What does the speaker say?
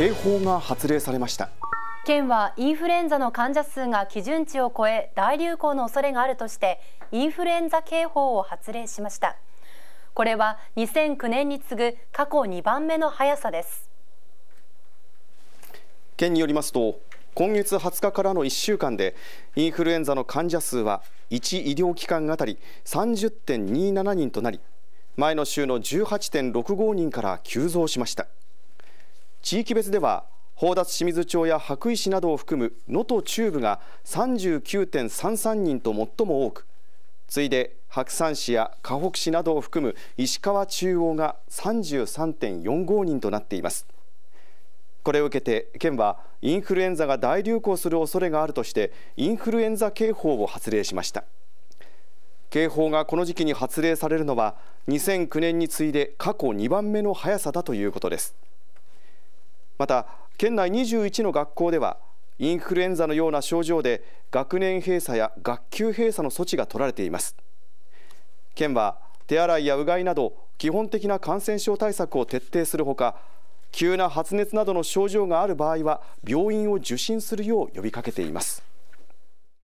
警報が発令されました県はインフルエンザの患者数が基準値を超え大流行の恐れがあるとしてインフルエンザ警報を発令しましたこれは2009年に次ぐ過去2番目の速さです県によりますと今月20日からの1週間でインフルエンザの患者数は1医療機関あたり30.27人となり前の週の18.65人から急増しました。地域別では宝達清水町や羽咋市などを含む能登中部が39.33人と最も多く次いで白山市や河北市などを含む石川中央が33.45人となっていますこれを受けて県はインフルエンザが大流行する恐れがあるとしてインフルエンザ警報を発令しました警報がこの時期に発令されるのは2009年に次いで過去2番目の早さだということですまた県内21の学校ではインフルエンザのような症状で学年閉鎖や学級閉鎖の措置が取られています県は手洗いやうがいなど基本的な感染症対策を徹底するほか急な発熱などの症状がある場合は病院を受診するよう呼びかけています。